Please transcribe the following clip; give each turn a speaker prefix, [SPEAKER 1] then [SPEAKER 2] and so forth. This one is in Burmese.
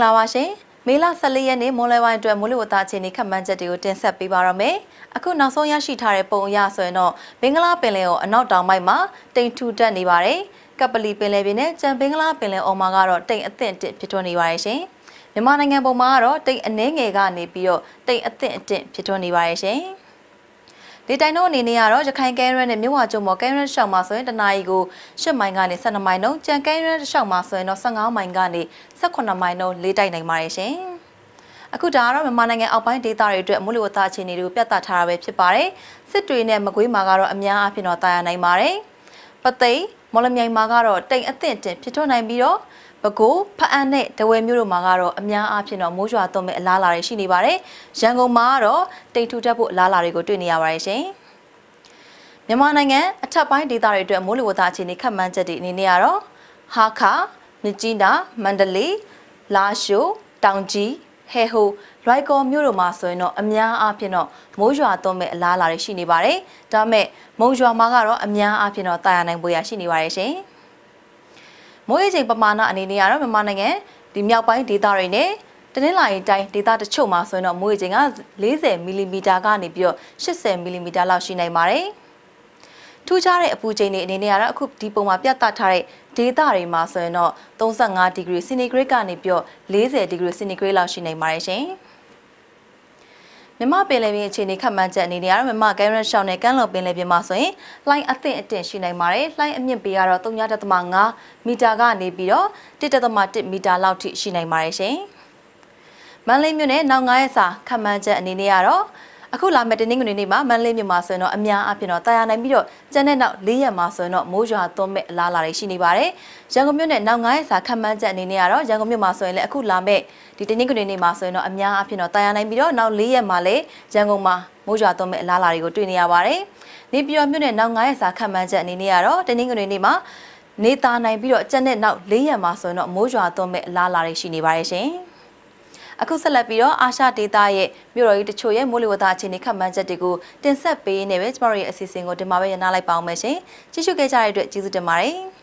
[SPEAKER 1] င်္ဂလာပါရှင်။မေလ14ရက်နေ့မွန်လယ်ဝိုင်းအတွက်မိုးလေဝသအခြေအနေခန့်မှန်းချက်တွေကိုတင်ဆက်ပေးပါရမယ်။အခုနောက်ဆုံးရရှိထားတဲ့ပုံအရဆိုရင်တော့မင်္ဂလာပင်လယ်ကိုအနောက်တောင်ပိုင်းမှာတိမ်ထူတက်နေပါတယ်။ကပလီပင်လယ်ပြင်နဲ့ကြံပင်္ဂလာပင်လယ်အော်မှာကတော့တိမ်အသင့်အင့်ဖြစ်ထွန်းနေပါတယ်ရှင်။မြန်မာနိုင်ငံပေါ်မှာကတော့တိမ်အနှဲငယ်ကနေပြီးတော့တိမ်အသင့်အင့်ဖြစ်ထွန်းနေပါတယ်ရှင်။လေတိုင်တို့အနေနဲ့ကတော့ရခိုင်ကဲရန်နဲ့မြဝကျုံမော်ကဲရန်ရှောက်မှာဆိုရင်တနာရီကို10မိုင်ကနေ12မိုင်နှုန်းကြံကဲရန်ရှောက်မှာဆိုရင်တော့15မိုင်ကနေ18မိုင်နှုန်းလေတိုက်နိုင်ပါတယ်ရှင်အခုဒါကတော့မြန်မာနိုင်ငံအောက်ပိုင်းဒေသတွေအတွက်မိုးလေဝသအခြေအနေတွေကိုပြသထားတာပဲဖြစ်ပါတယ်စစ်တွေနဲ့မကွေးမှာကတော့အများအပြားတော့တာယာနိုင်ပါတယ်ပသိမ်မော်လမြိုင်မှာကတော့တိမ်အသင့်တင်ဖြစ်ထွန်းနိုင်ပြီးတော့ပဲခူးဖအံနဲ့တဝယ်မြို့တို့မှာကတော့အများအားဖြင့်တော့မိုးရွာသွန်းမဲ့အလားအလာတွေရှိနေပါတယ်ရန်ကုန်မှာကတော့တိမ်ထူတက်ဖို့အလားအလာတွေကိုတွေ့နေရပါတယ်ရှင်မြန်မာနိုင်ငံအထက်ပိုင်းဒေသတွေအတွက်မိုးလေဝသအခြေအနေခန့်မှန်းချက်တွေအနေနဲ့ကတော့ဟာခမြကြီးနာမန္တလေးလာရှိုးတောင်ကြီးဟဲဟိုလွိုက်ကောမြို့တို့မှာဆိုရင်တော့အများအားဖြင့်တော့မိုးရွာသွန်းမဲ့အလားအလာတွေရှိနေပါတယ်။ဒါမဲ့မုံရွာမှာကတော့အများအားဖြင့်တော့တာယာနိုင်ပွဲရရှိနေပါတယ်ရှင်။မိုးရေချိန်ပမာဏအနေနဲ့ကတော့မြန်မာနိုင်ငံဒီမြောက်ပိုင်းဒေသတွေနဲ့တနင်္လာရီတိုင်းဒေသတချို့မှာဆိုရင်တော့မိုးရေချိန်က40မီလီမီတာကနေပြီးတော့80မီလီမီတာလောက်ရှိနိုင်ပါတယ်။ထူးခြားတဲ့အပူချိန်တွေအနေနဲ့ကတော့အခုဒီပုံမှာပြသထားတဲ့ဒေသတွေမှာဆိုရင်တော့35ဒီဂရီစင်တီဂရိတ်ကနေပြီးတော့40ဒီဂရီစင်တီဂရိတ်လောက်ရှိနေပါတယ်ရှင်မြမပင်လယ်ပြင်အခြေအနေခန့်မှန်းချက်အနေနဲ့ကတော့မြမကင်ရက်ရှောင်းနဲ့ကမ်းလွန်ပင်လယ်ပြင်မှာဆိုရင်လှိုင်းအသင့်အတင့်ရှိနိုင်ပါတယ်။လှိုင်းအမြင့်ပေကတော့3.5မီတာကနေပြီးတော့1.1မီတာလောက်ထိရှိနိုင်ပါတယ်ရှင်။မန္တလေးမြို့နယ်နောက်9ရက်စာခန့်မှန်းချက်အနေနဲ့ကတော့အခုလာမယ့်တင်းငွေနေ့မှာမန္တလေးမြို့မှာဆိုရင်တော့အများအပြားတော့တာယာနိုင်ပြီးတော့ကျန်တဲ့နောက်၄ရက်မှာဆိုရင်တော့မိုးရွာသွန်းမဲ့အလားအလာတွေရှိနေပါတယ်။ရန်ကုန်မြို့နဲ့နောက်9ရက်စာခန့်မှန်းချက်အနေနဲ့ကတော့ရန်ကုန်မြို့မှာဆိုရင်လည်းအခုလာမယ့်ဒီတင်းငွေနေ့မှာဆိုရင်တော့အများအပြားတော့တာယာနိုင်ပြီးတော့နောက်၄ရက်မှာလည်းရန်ကုန်မှာမိုးရွာသွန်းမဲ့အလားအလာတွေကိုတွေ့နေရပါတယ်။နေပြည်တော်မြို့နဲ့နောက်9ရက်စာခန့်မှန်းချက်အနေနဲ့ကတော့တင်းငွေနေ့မှာနေသားနိုင်ပြီးတော့ကျန်တဲ့နောက်၄ရက်မှာဆိုရင်တော့မိုးရွာသွန်းမဲ့အလားအလာတွေရှိနေပါတယ်ရှင်။အခုဆက်လက်ပြီးတော့အာရှဒေတာရဲ့မြို့တော်ကြီးတချို့ရဲ့မိုးလေဝသအခြေအနေခန့်မှန်းချက်တွေကိုတင်ဆက်ပေးနေပဲကျမတို့ရဲ့အစီအစဉ်ကိုဒီမှာပဲရနာလိုက်ပါအောင်မယ်ရှင်။ကြည့်ရှုခဲ့ကြတဲ့အတွက်ကျေးဇူးတင်ပါတယ်။